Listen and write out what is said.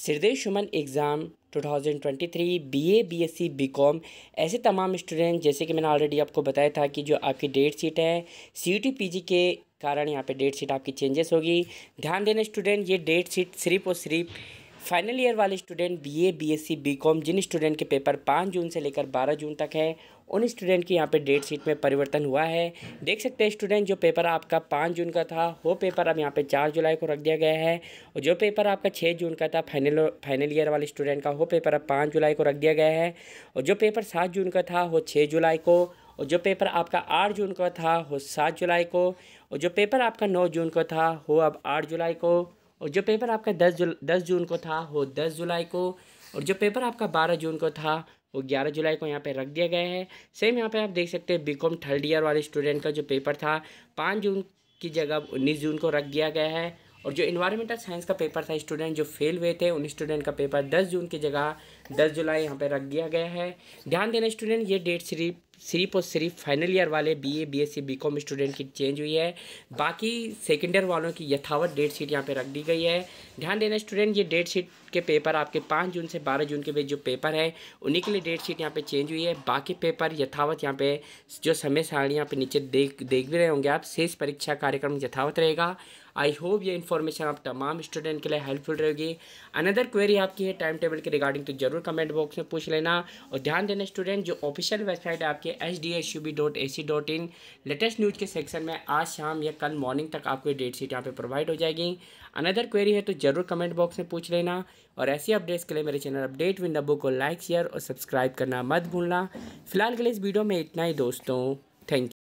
सिरदेश Suman exam 2023 BA BSc BCom ऐसे तमाम student जैसे कि मैंने ऑलरेडी आपको बताया था कि जो आपकी डेट सीट है पी पीजी के कारण यहाँ पे डेट सीट आपकी चेंजेस होगी ध्यान देना स्टूडेंट ये डेट सीट सिर्फ और सिर्फ फाइनल ईयर वाले स्टूडेंट बीए, बीएससी, बीकॉम जिन स्टूडेंट के पेपर पाँच जून से लेकर बारह जून तक है उन स्टूडेंट की यहाँ पे डेट शीट में परिवर्तन हुआ है देख सकते हैं स्टूडेंट जो पेपर आपका पाँच जून का था वो पेपर अब यहाँ पे चार जुलाई को रख दिया गया है और जो पेपर आपका छः जून का था फाइनल फाइनल ईयर वाले स्टूडेंट का वो पेपर अब पाँच जुलाई को रख दिया गया है और जो पेपर सात जून का था वो छः जुलाई को और जो पेपर आपका आठ जून का था वो सात जुलाई को और जो पेपर आपका नौ जून का था वो अब आठ जुलाई को और जो पेपर आपका दस जुल दस जून को था वो दस जुलाई को और जो पेपर आपका बारह जून को था वो ग्यारह जुलाई को यहाँ पे रख दिया गया है सेम यहाँ पे आप देख सकते हैं बीकॉम थर्ड ईयर वाले स्टूडेंट का जो पेपर था पाँच जून की जगह उन्नीस जून को रख दिया गया है और जो इन्वायरमेंटल साइंस का पेपर था स्टूडेंट जो फेल हुए थे उन स्टूडेंट का पेपर दस जून की जगह दस जुलाई यहाँ पर रख दिया गया है ध्यान देना स्टूडेंट ये डेट सिर्फ सिर्फ और सिर्फ फाइनल ईयर वाले सी बी कॉम स्टूडेंट की चेंज हुई है बाकी सेकेंड ईयर वालों की यथावत डेट शीट यहाँ पर रख दी गई है ध्यान देना स्टूडेंट ये डेट शीट के पेपर आपके पाँच जून से बारह जून के बीच जो पेपर है उन्हीं के लिए डेट शीट यहाँ पर चेंज हुई है बाकी पेपर यथावत यहाँ पे जो समय सारणी यहाँ पे नीचे देख देख भी रहे होंगे आप शेष परीक्षा कार्यक्रम यथावत रहेगा आई होप ये इन्फॉर्मेशन आप तमाम स्टूडेंट के लिए हेल्पफुल रहेगी अनदर क्वेरी आपकी है टाइम टेबल के रिगार्डिंग तो जरूर कमेंट बॉक्स में पूछ लेना और ध्यान देना स्टूडेंट जो ऑफिशियल वेबसाइट है आपके H D H U B dot A C dot in latest news के सेक्शन में आज शाम या कल मॉर्निंग तक आपको ये डेट शीट यहाँ पे प्रोवाइड हो जाएगी अनदर क्वेरी है तो ज़रूर कमेंट बॉक्स में पूछ लेना और ऐसी अपडेट्स के लिए मेरे चैनल अपडेट विन डब्बू को लाइक शेयर और सब्सक्राइब करना मत भूलना फिलहाल के लिए इस वीडियो में इतना ही दोस्तों थैंक यू